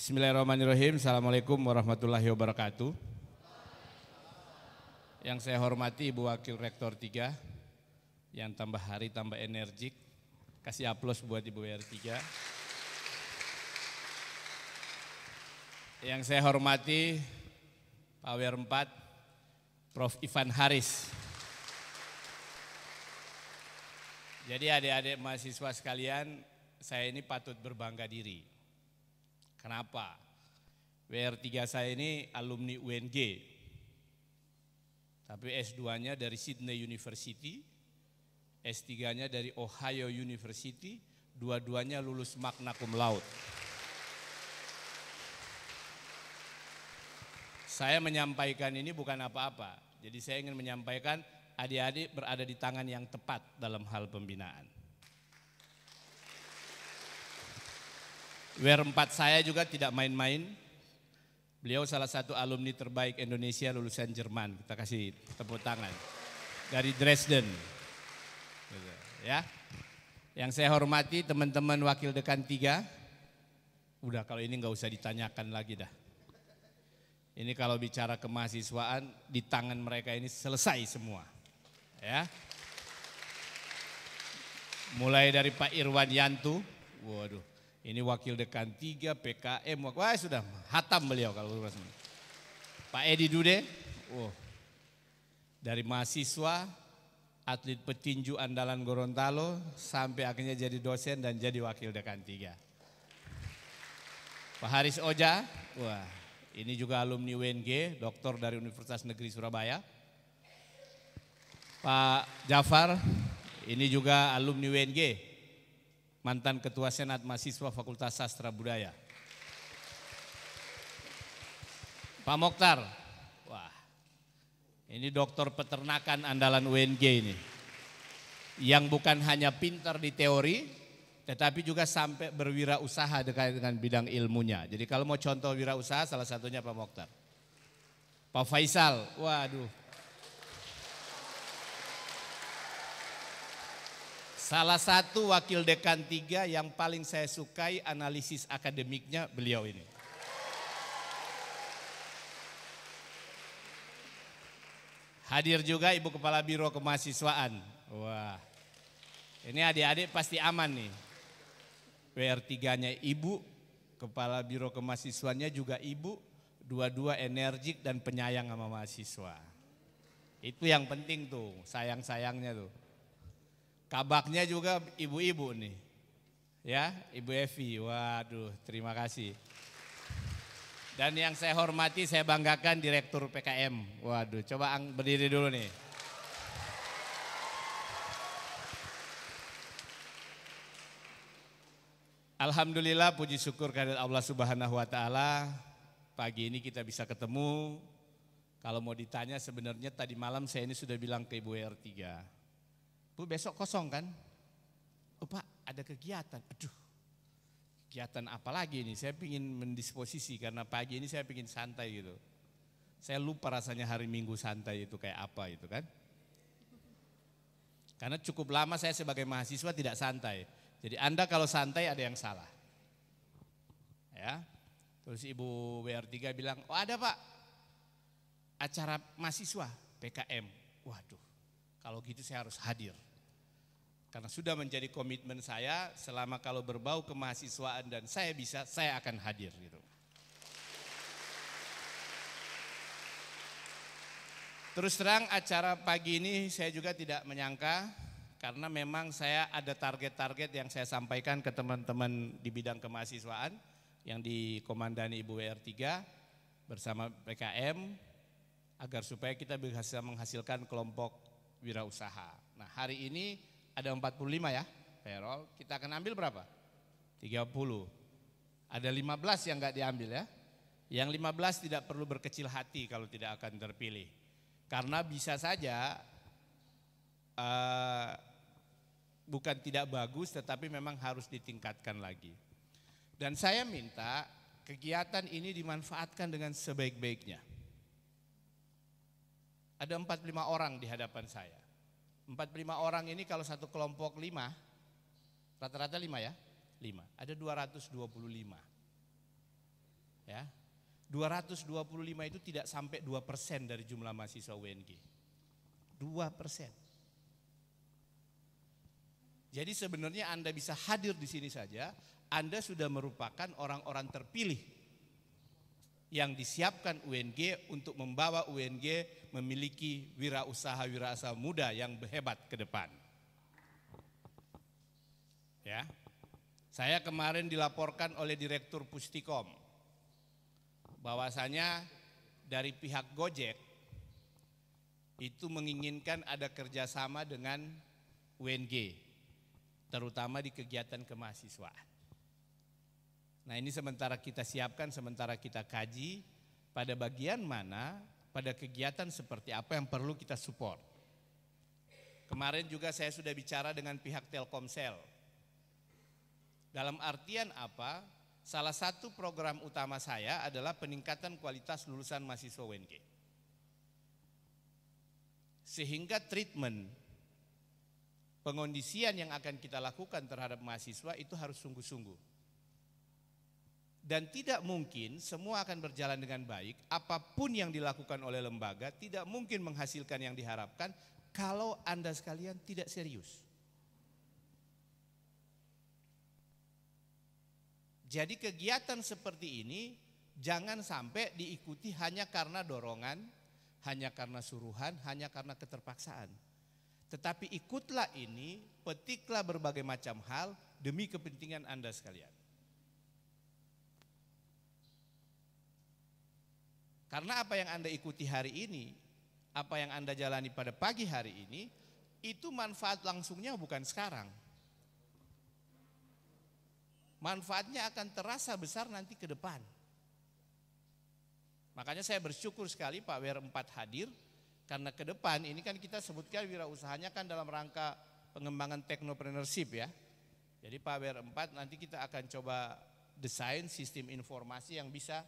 Bismillahirrahmanirrahim. Assalamualaikum warahmatullahi wabarakatuh. Yang saya hormati Ibu Wakil Rektor 3, yang tambah hari tambah energik. Kasih aplaus buat Ibu WR3. Yang saya hormati Pak WR4, Prof. Ivan Haris. Jadi adik-adik mahasiswa sekalian, saya ini patut berbangga diri Kenapa? WR3 saya ini alumni UNG. Tapi S2-nya dari Sydney University, S3-nya dari Ohio University, dua-duanya lulus magna cum laude. Saya menyampaikan ini bukan apa-apa. Jadi saya ingin menyampaikan adik-adik berada di tangan yang tepat dalam hal pembinaan. Wear 4 saya juga tidak main-main. Beliau salah satu alumni terbaik Indonesia lulusan Jerman. Kita kasih tepuk tangan. Dari Dresden. Ya. Yang saya hormati teman-teman wakil dekan tiga. Udah kalau ini nggak usah ditanyakan lagi dah. Ini kalau bicara kemahasiswaan di tangan mereka ini selesai semua. Ya. Mulai dari Pak Irwan Yantu, waduh. Ini wakil dekan 3, PKM, wah sudah hatam beliau kalau resmi. Pak Edi Dude, oh. dari mahasiswa, atlet petinju andalan Gorontalo, sampai akhirnya jadi dosen dan jadi wakil dekan 3. Pak Haris Oja, wah ini juga alumni UNG, doktor dari Universitas Negeri Surabaya. Pak Jafar, ini juga alumni UNG, mantan Ketua Senat Mahasiswa Fakultas Sastra Budaya. Pak Mokhtar, wah ini dokter peternakan andalan UNG ini. Yang bukan hanya pintar di teori, tetapi juga sampai berwirausaha dekat dengan bidang ilmunya. Jadi kalau mau contoh wirausaha salah satunya Pak Mokhtar. Pak Faisal, waduh Salah satu wakil dekan tiga yang paling saya sukai analisis akademiknya beliau ini. Hadir juga Ibu Kepala Biro Kemahasiswaan. Wah, ini adik-adik pasti aman nih. PR3-nya Ibu, Kepala Biro Kemahasiswaannya juga Ibu, dua-dua energik dan penyayang sama mahasiswa. Itu yang penting tuh, sayang-sayangnya tuh. Kabaknya juga ibu-ibu nih. Ya, Ibu Evi. Waduh, terima kasih. Dan yang saya hormati, saya banggakan Direktur PKM. Waduh, coba berdiri dulu nih. Alhamdulillah puji syukur kehadirat Allah Subhanahu wa taala. Pagi ini kita bisa ketemu. Kalau mau ditanya sebenarnya tadi malam saya ini sudah bilang ke Ibu R3. Bu besok kosong kan? Oh, Pak ada kegiatan. Aduh kegiatan apa lagi ini? Saya ingin mendisposisi karena pagi ini saya ingin santai gitu. Saya lupa rasanya hari Minggu santai itu kayak apa itu kan. Karena cukup lama saya sebagai mahasiswa tidak santai. Jadi Anda kalau santai ada yang salah. Ya. Terus Ibu BR3 bilang, "Oh, ada Pak. Acara mahasiswa PKM." Waduh. Kalau gitu saya harus hadir. Karena sudah menjadi komitmen saya, selama kalau berbau kemahasiswaan dan saya bisa, saya akan hadir gitu. Terus terang acara pagi ini saya juga tidak menyangka karena memang saya ada target-target yang saya sampaikan ke teman-teman di bidang kemahasiswaan yang dikomandani Ibu WR3 bersama PKM agar supaya kita bisa menghasilkan kelompok wirausaha. Nah hari ini ada 45 ya payroll, kita akan ambil berapa? 30. Ada 15 yang nggak diambil ya. Yang 15 tidak perlu berkecil hati kalau tidak akan terpilih. Karena bisa saja uh, bukan tidak bagus tetapi memang harus ditingkatkan lagi. Dan saya minta kegiatan ini dimanfaatkan dengan sebaik-baiknya. Ada 45 orang di hadapan saya. 45 orang ini kalau satu kelompok 5, rata-rata 5 ya, 5. Ada 225. Ya. 225 itu tidak sampai 2% dari jumlah mahasiswa UNG. 2%. Jadi sebenarnya Anda bisa hadir di sini saja, Anda sudah merupakan orang-orang terpilih yang disiapkan UNG untuk membawa UNG memiliki wirausaha-wirausaha muda yang hebat ke depan. Ya. Saya kemarin dilaporkan oleh Direktur Pustikom bahwasanya dari pihak Gojek itu menginginkan ada kerjasama dengan UNG, terutama di kegiatan kemahasiswaan. Nah ini sementara kita siapkan, sementara kita kaji pada bagian mana pada kegiatan seperti apa yang perlu kita support. Kemarin juga saya sudah bicara dengan pihak Telkomsel. Dalam artian apa? Salah satu program utama saya adalah peningkatan kualitas lulusan mahasiswa WNG. Sehingga treatment pengondisian yang akan kita lakukan terhadap mahasiswa itu harus sungguh-sungguh dan tidak mungkin semua akan berjalan dengan baik. Apapun yang dilakukan oleh lembaga tidak mungkin menghasilkan yang diharapkan kalau Anda sekalian tidak serius. Jadi kegiatan seperti ini jangan sampai diikuti hanya karena dorongan, hanya karena suruhan, hanya karena keterpaksaan. Tetapi ikutlah ini, petiklah berbagai macam hal demi kepentingan Anda sekalian. Karena apa yang Anda ikuti hari ini, apa yang Anda jalani pada pagi hari ini, itu manfaat langsungnya bukan sekarang. Manfaatnya akan terasa besar nanti ke depan. Makanya saya bersyukur sekali Pak wer 4 hadir, karena ke depan ini kan kita sebutkan wirausahanya kan dalam rangka pengembangan teknopreneurship ya. Jadi Pak wer 4 nanti kita akan coba desain sistem informasi yang bisa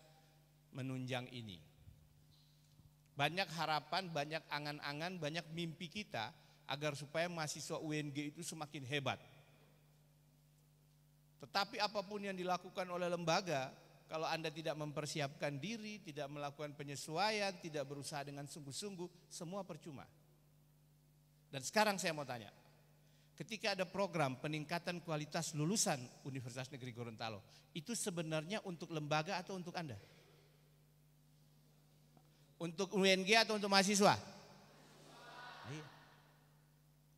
menunjang ini. Banyak harapan, banyak angan-angan, banyak mimpi kita agar supaya mahasiswa UNG itu semakin hebat. Tetapi apapun yang dilakukan oleh lembaga, kalau Anda tidak mempersiapkan diri, tidak melakukan penyesuaian, tidak berusaha dengan sungguh-sungguh, semua percuma. Dan sekarang saya mau tanya, ketika ada program peningkatan kualitas lulusan Universitas Negeri Gorontalo, itu sebenarnya untuk lembaga atau untuk Anda? Untuk UNG atau untuk mahasiswa? Iya.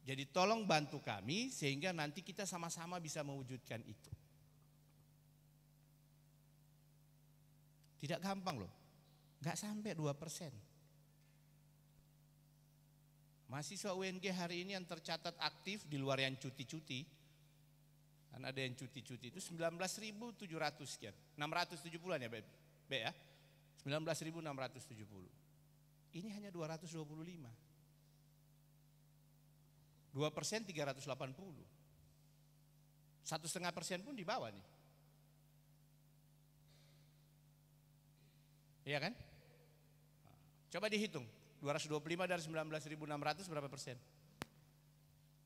Jadi tolong bantu kami sehingga nanti kita sama-sama bisa mewujudkan itu. Tidak gampang loh. Gak sampai 2 persen. Mahasiswa UNG hari ini yang tercatat aktif di luar yang cuti-cuti. Karena ada yang cuti-cuti itu 19.700 sekian. 670-an ya, Be, ya? 19.670. Ini hanya 225. 2 persen 380. Satu setengah persen pun di bawah nih. Iya kan? Coba dihitung. 225 dari 19.600 berapa persen?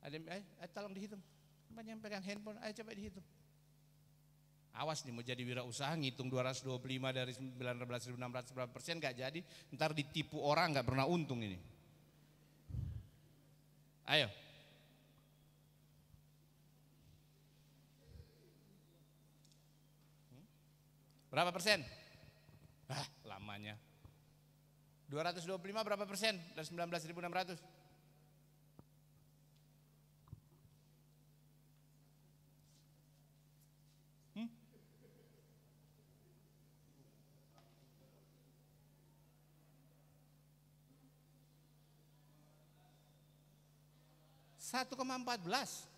Ada, eh, eh, tolong dihitung. Banyak yang pegang handphone, ayo coba dihitung. Awas nih mau jadi wirausaha ngitung 225 dari 19.600 berapa persen gak jadi. Ntar ditipu orang gak pernah untung ini. Ayo. Berapa persen? Hah, lamanya. 225 berapa persen dari 19.600? 1,14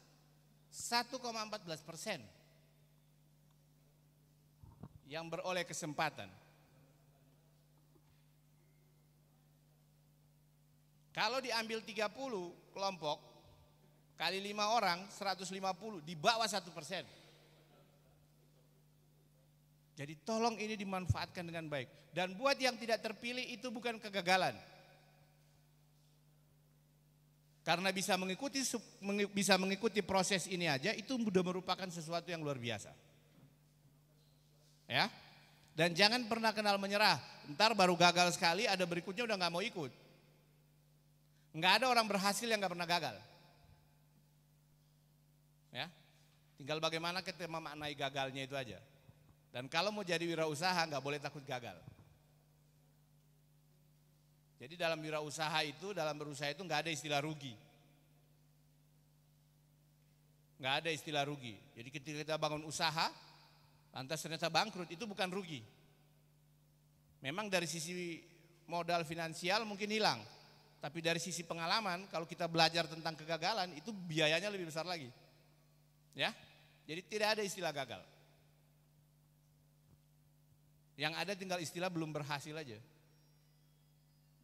1,14 persen yang beroleh kesempatan. Kalau diambil 30 kelompok kali 5 orang 150 di bawah 1 persen. Jadi tolong ini dimanfaatkan dengan baik. Dan buat yang tidak terpilih itu bukan kegagalan. Karena bisa mengikuti bisa mengikuti proses ini aja itu sudah merupakan sesuatu yang luar biasa. Ya. Dan jangan pernah kenal menyerah. Ntar baru gagal sekali ada berikutnya udah nggak mau ikut. Nggak ada orang berhasil yang nggak pernah gagal. Ya. Tinggal bagaimana kita memaknai gagalnya itu aja. Dan kalau mau jadi wirausaha nggak boleh takut gagal. Jadi dalam wirausaha itu, dalam berusaha itu nggak ada istilah rugi. Nggak ada istilah rugi. Jadi ketika kita bangun usaha, lantas ternyata bangkrut, itu bukan rugi. Memang dari sisi modal finansial mungkin hilang. Tapi dari sisi pengalaman, kalau kita belajar tentang kegagalan, itu biayanya lebih besar lagi. Ya, Jadi tidak ada istilah gagal. Yang ada tinggal istilah belum berhasil aja.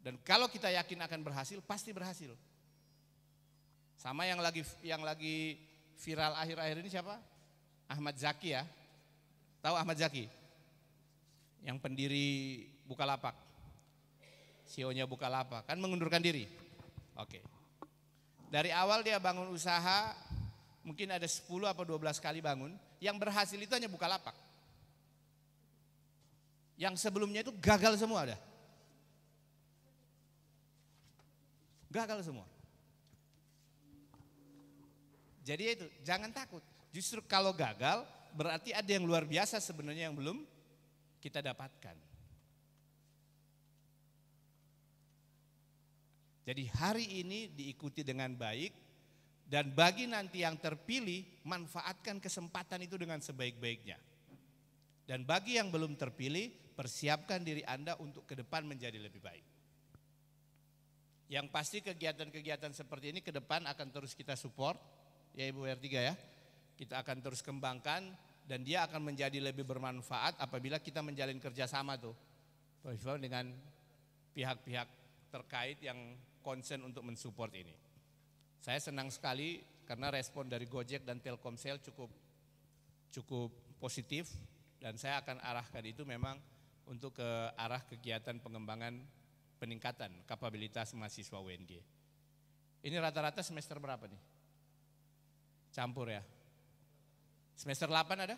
Dan kalau kita yakin akan berhasil, pasti berhasil. Sama yang lagi yang lagi viral akhir-akhir ini siapa? Ahmad Zaki ya. Tahu Ahmad Zaki? Yang pendiri Bukalapak. CEO-nya Bukalapak kan mengundurkan diri. Oke. Dari awal dia bangun usaha mungkin ada 10 atau 12 kali bangun, yang berhasil itu hanya Bukalapak. Yang sebelumnya itu gagal semua dah. Gagal semua. Jadi itu, jangan takut. Justru kalau gagal berarti ada yang luar biasa sebenarnya yang belum kita dapatkan. Jadi hari ini diikuti dengan baik dan bagi nanti yang terpilih manfaatkan kesempatan itu dengan sebaik-baiknya. Dan bagi yang belum terpilih persiapkan diri Anda untuk ke depan menjadi lebih baik. Yang pasti kegiatan-kegiatan seperti ini ke depan akan terus kita support, ya Ibu R3 ya. Kita akan terus kembangkan dan dia akan menjadi lebih bermanfaat apabila kita menjalin kerjasama tuh. Dengan pihak-pihak terkait yang konsen untuk mensupport ini. Saya senang sekali karena respon dari Gojek dan Telkomsel cukup cukup positif dan saya akan arahkan itu memang untuk ke arah kegiatan pengembangan peningkatan kapabilitas mahasiswa UNG. Ini rata-rata semester berapa nih? Campur ya. Semester 8 ada?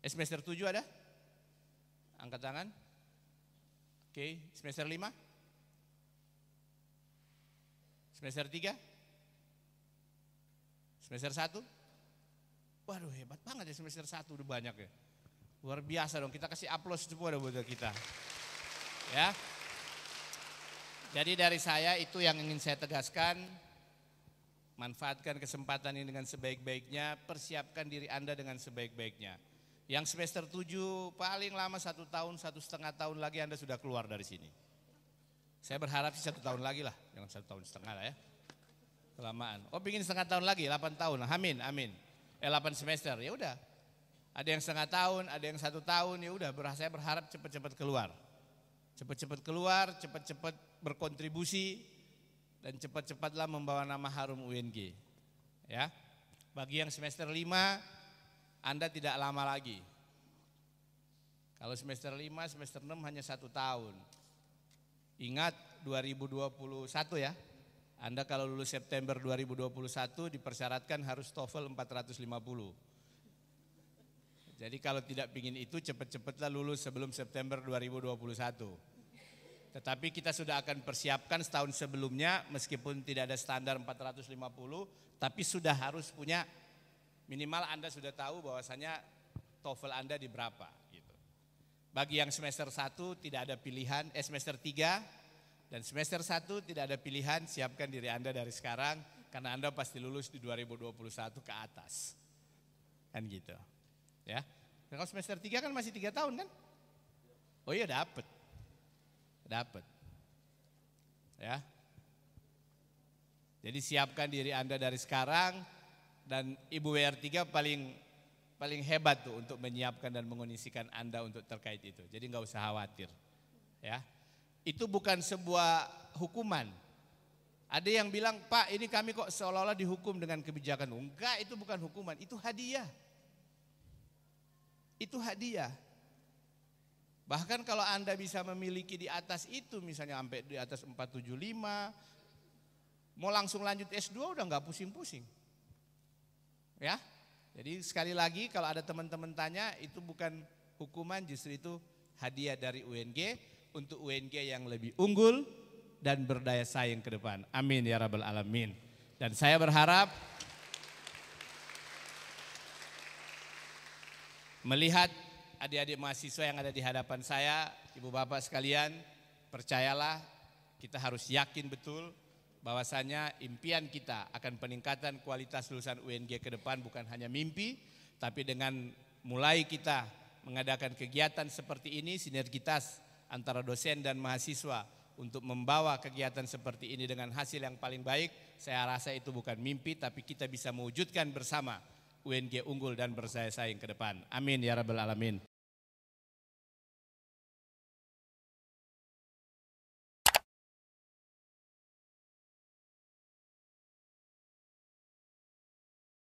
Eh, semester 7 ada? Angkat tangan. Oke, semester 5? Semester 3? Semester 1? Waduh hebat banget ya semester 1 udah banyak ya. Luar biasa dong, kita kasih aplaus semua buat kita. Ya. Jadi dari saya itu yang ingin saya tegaskan, manfaatkan kesempatan ini dengan sebaik-baiknya, persiapkan diri Anda dengan sebaik-baiknya. Yang semester 7 paling lama satu tahun, satu setengah tahun lagi Anda sudah keluar dari sini. Saya berharap sih satu tahun lagi lah, jangan satu tahun setengah lah ya. Kelamaan. Oh pingin setengah tahun lagi, 8 tahun, amin, amin. Eh 8 semester, ya udah. Ada yang setengah tahun, ada yang satu tahun, ya udah. Saya berharap cepat-cepat keluar. Cepat-cepat keluar, cepat-cepat berkontribusi, dan cepat-cepatlah membawa nama harum UNG. Ya, bagi yang semester 5, Anda tidak lama lagi. Kalau semester 5, semester 6 hanya satu tahun. Ingat 2021 ya, Anda kalau lulus September 2021 dipersyaratkan harus TOEFL 450. Jadi kalau tidak ingin itu cepat-cepatlah lulus sebelum September 2021. Tetapi kita sudah akan persiapkan setahun sebelumnya meskipun tidak ada standar 450 tapi sudah harus punya minimal Anda sudah tahu bahwasanya TOEFL Anda di berapa gitu. Bagi yang semester 1 tidak ada pilihan, eh semester 3 dan semester 1 tidak ada pilihan, siapkan diri Anda dari sekarang karena Anda pasti lulus di 2021 ke atas. Kan gitu. Ya. Nah, kalau semester 3 kan masih tiga tahun kan? Oh iya dapat. Dapat. Ya. Jadi siapkan diri Anda dari sekarang dan Ibu WR3 paling paling hebat tuh untuk menyiapkan dan mengondisikan Anda untuk terkait itu. Jadi nggak usah khawatir. Ya. Itu bukan sebuah hukuman. Ada yang bilang, "Pak, ini kami kok seolah-olah dihukum dengan kebijakan." Enggak, itu bukan hukuman, itu hadiah. Itu hadiah. Bahkan kalau Anda bisa memiliki di atas itu misalnya sampai di atas 475 mau langsung lanjut S2 udah nggak pusing-pusing. Ya. Jadi sekali lagi kalau ada teman-teman tanya itu bukan hukuman justru itu hadiah dari UNG untuk UNG yang lebih unggul dan berdaya saing ke depan. Amin ya rabbal alamin. Dan saya berharap melihat adik-adik mahasiswa yang ada di hadapan saya, ibu bapak sekalian, percayalah kita harus yakin betul bahwasanya impian kita akan peningkatan kualitas lulusan UNG ke depan bukan hanya mimpi, tapi dengan mulai kita mengadakan kegiatan seperti ini, sinergitas antara dosen dan mahasiswa untuk membawa kegiatan seperti ini dengan hasil yang paling baik, saya rasa itu bukan mimpi, tapi kita bisa mewujudkan bersama UNG unggul dan bersaing-saing ke depan. Amin ya rabbal alamin.